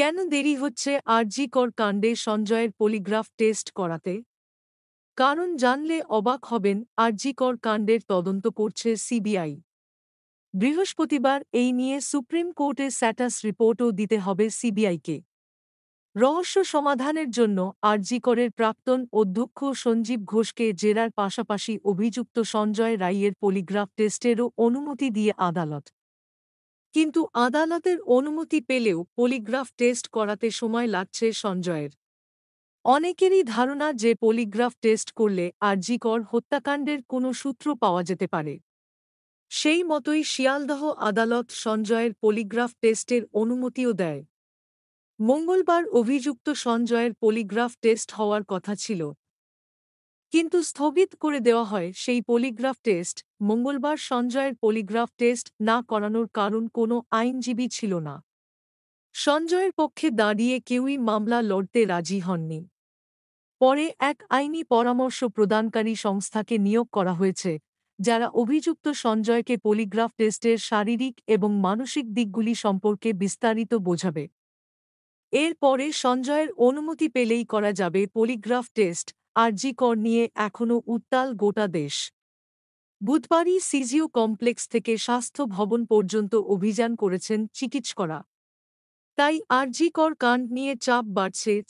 কেন দেরি হচ্ছে আরজিকর কাণ্ডে সঞ্জয়ের পলিগ্রাফ টেস্ট করাতে কারণ জানলে অবাক হবেন আরজিকর কাণ্ডের তদন্ত করছে সিবিআই বৃহস্পতিবার এই নিয়ে সুপ্রিম কোর্টে স্যাটাস রিপোর্টও দিতে হবে সিবিআইকে রহস্য সমাধানের জন্য আরজিকরের প্রাক্তন অধ্যক্ষ সঞ্জীব ঘোষকে জেরার পাশাপাশি অভিযুক্ত সঞ্জয় রায়ের পলিগ্রাফ টেস্টেরও অনুমতি দিয়ে আদালত কিন্তু আদালতের অনুমতি পেলেও পলিগ্রাফ টেস্ট করাতে সময় লাগছে সঞ্জয়ের অনেকেরই ধারণা যে পলিগ্রাফ টেস্ট করলে আরজিকর হত্যাকাণ্ডের কোনো সূত্র পাওয়া যেতে পারে সেই মতোই শিয়ালদহ আদালত সঞ্জয়ের পলিগ্রাফ টেস্টের অনুমতিও দেয় মঙ্গলবার অভিযুক্ত সঞ্জয়ের পলিগ্রাফ টেস্ট হওয়ার কথা ছিল কিন্তু স্থগিত করে দেওয়া হয় সেই পলিগ্রাফ টেস্ট মঙ্গলবার সঞ্জয়ের পলিগ্রাফ টেস্ট না করানোর কারণ কোনো আইনজীবী ছিল না সঞ্জয়ের পক্ষে দাঁড়িয়ে কেউই মামলা লড়তে রাজি হননি পরে এক আইনি পরামর্শ প্রদানকারী সংস্থাকে নিয়োগ করা হয়েছে যারা অভিযুক্ত সঞ্জয়কে পলিগ্রাফ টেস্টের শারীরিক এবং মানসিক দিকগুলি সম্পর্কে বিস্তারিত বোঝাবে এরপরে সঞ্জয়ের অনুমতি পেলেই করা যাবে পলিগ্রাফ টেস্ট আরজি কর নিয়ে এখনও উত্তাল গোটা দেশ বুধবারই সিজিও কমপ্লেক্স থেকে স্বাস্থ্য ভবন পর্যন্ত অভিযান করেছেন চিকিৎসকরা তাই আরজি কর কাণ্ড নিয়ে চাপ বাড়ছে